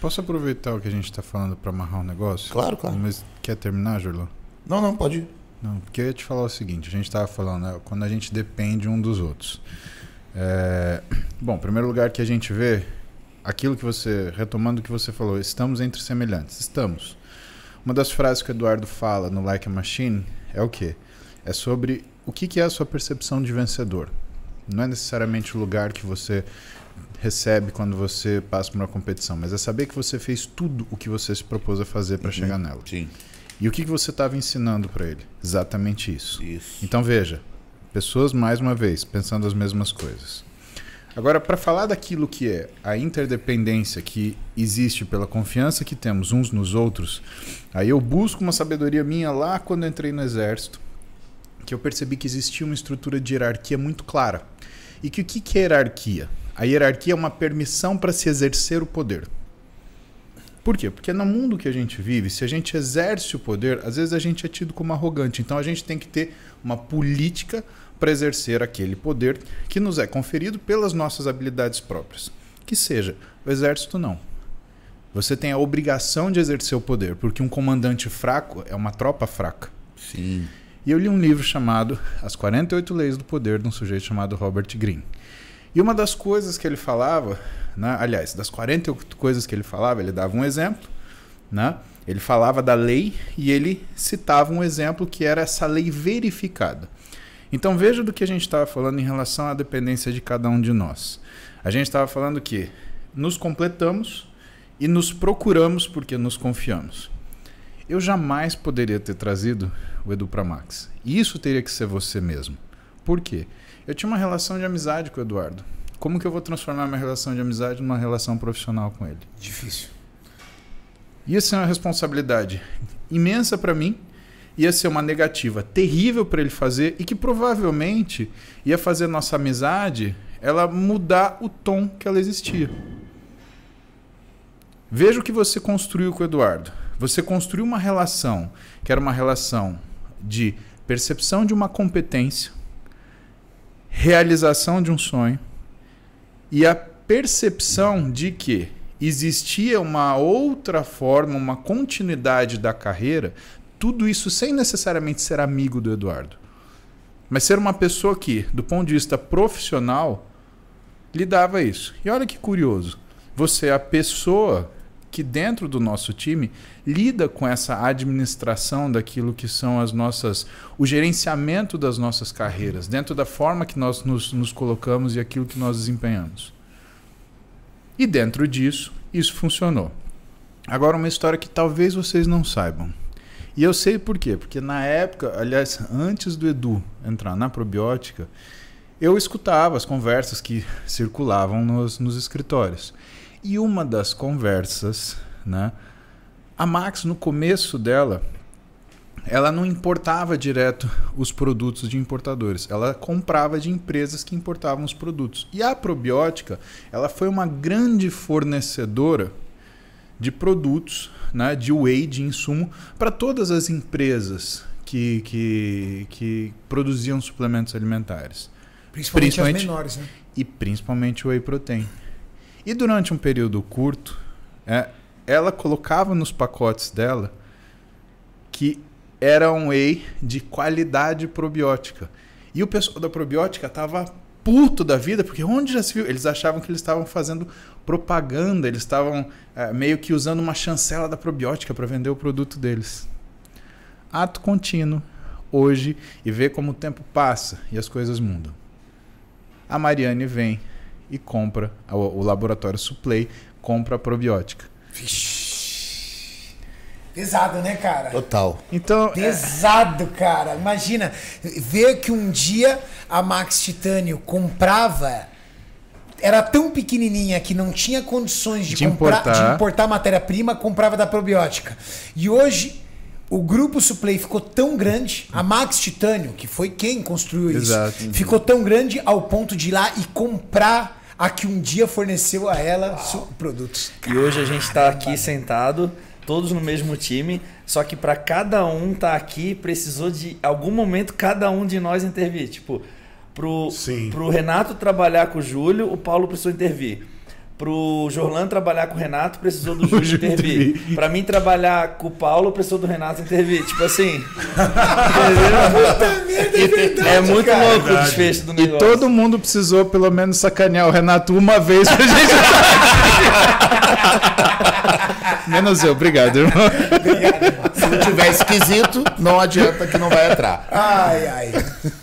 Posso aproveitar o que a gente está falando para amarrar um negócio? Claro, claro. Mas quer terminar, Jorlão? Não, não, pode ir. Não, porque eu ia te falar o seguinte: a gente estava falando, né, quando a gente depende um dos outros. É... Bom, primeiro lugar que a gente vê aquilo que você, retomando o que você falou, estamos entre semelhantes. Estamos. Uma das frases que o Eduardo fala no Like a Machine é o quê? É sobre o que é a sua percepção de vencedor. Não é necessariamente o lugar que você recebe quando você passa por uma competição, mas é saber que você fez tudo o que você se propôs a fazer para uhum. chegar nela. Sim. E o que, que você estava ensinando para ele? Exatamente isso. isso. Então veja, pessoas mais uma vez pensando as mesmas coisas. Agora, para falar daquilo que é a interdependência que existe pela confiança que temos uns nos outros, aí eu busco uma sabedoria minha lá quando entrei no exército, que eu percebi que existia uma estrutura de hierarquia muito clara. E que o que é hierarquia? A hierarquia é uma permissão para se exercer o poder. Por quê? Porque é no mundo que a gente vive, se a gente exerce o poder, às vezes a gente é tido como arrogante. Então a gente tem que ter uma política para exercer aquele poder que nos é conferido pelas nossas habilidades próprias. Que seja, o exército não. Você tem a obrigação de exercer o poder, porque um comandante fraco é uma tropa fraca. Sim. E eu li um livro chamado As 48 Leis do Poder de um sujeito chamado Robert Greene. E uma das coisas que ele falava, né? aliás, das 48 coisas que ele falava, ele dava um exemplo, né? ele falava da lei e ele citava um exemplo que era essa lei verificada. Então veja do que a gente estava falando em relação à dependência de cada um de nós. A gente estava falando que nos completamos e nos procuramos porque nos confiamos. Eu jamais poderia ter trazido o Edu para Max. E isso teria que ser você mesmo. Por quê? Eu tinha uma relação de amizade com o Eduardo. Como que eu vou transformar minha relação de amizade numa relação profissional com ele? Difícil. Ia ser uma responsabilidade imensa para mim, ia ser uma negativa terrível para ele fazer e que provavelmente ia fazer nossa amizade ela mudar o tom que ela existia. Veja o que você construiu com o Eduardo. Você construiu uma relação que era uma relação de percepção de uma competência, realização de um sonho e a percepção de que existia uma outra forma, uma continuidade da carreira, tudo isso sem necessariamente ser amigo do Eduardo. Mas ser uma pessoa que, do ponto de vista profissional, lidava isso. E olha que curioso. Você é a pessoa que dentro do nosso time lida com essa administração daquilo que são as nossas o gerenciamento das nossas carreiras dentro da forma que nós nos, nos colocamos e aquilo que nós desempenhamos e dentro disso isso funcionou agora uma história que talvez vocês não saibam e eu sei por quê porque na época aliás antes do Edu entrar na probiótica eu escutava as conversas que circulavam nos, nos escritórios e uma das conversas, né? A Max, no começo dela, ela não importava direto os produtos de importadores, ela comprava de empresas que importavam os produtos. E a probiótica, ela foi uma grande fornecedora de produtos, né, de whey, de insumo, para todas as empresas que, que, que produziam suplementos alimentares. Principalmente, principalmente as menores, né? E principalmente whey protein. E durante um período curto, é, ela colocava nos pacotes dela que era um whey de qualidade probiótica. E o pessoal da probiótica tava puto da vida, porque onde já se viu? Eles achavam que eles estavam fazendo propaganda, eles estavam é, meio que usando uma chancela da probiótica para vender o produto deles. Ato contínuo, hoje, e vê como o tempo passa e as coisas mudam. A Mariane vem e compra, o, o laboratório Suplay compra a probiótica. Vixe. Pesado, né, cara? Total. Então, é Pesado, é... cara. Imagina, ver que um dia a Max Titânio comprava era tão pequenininha que não tinha condições de, de importar, importar matéria-prima, comprava da probiótica. E hoje o grupo Suplay ficou tão grande, a Max Titânio, que foi quem construiu Exato. isso, ficou tão grande ao ponto de ir lá e comprar a que um dia forneceu a ela produtos. E hoje a gente está aqui sentado, todos no mesmo time, só que para cada um estar tá aqui, precisou de algum momento cada um de nós intervir. Tipo, pro, o pro Renato trabalhar com o Júlio, o Paulo precisou intervir. Pro Jorlan trabalhar com o Renato, precisou do Júlio intervir. Pra mim trabalhar com o Paulo, precisou do Renato intervir. Tipo assim. merda, é, verdade, é muito cara. louco verdade. o desfecho do negócio. E todo mundo precisou, pelo menos, sacanear o Renato uma vez pra gente Menos eu, obrigado, irmão. Obrigado, irmão. Se não tiver esquisito, não adianta que não vai entrar. Ai, ai.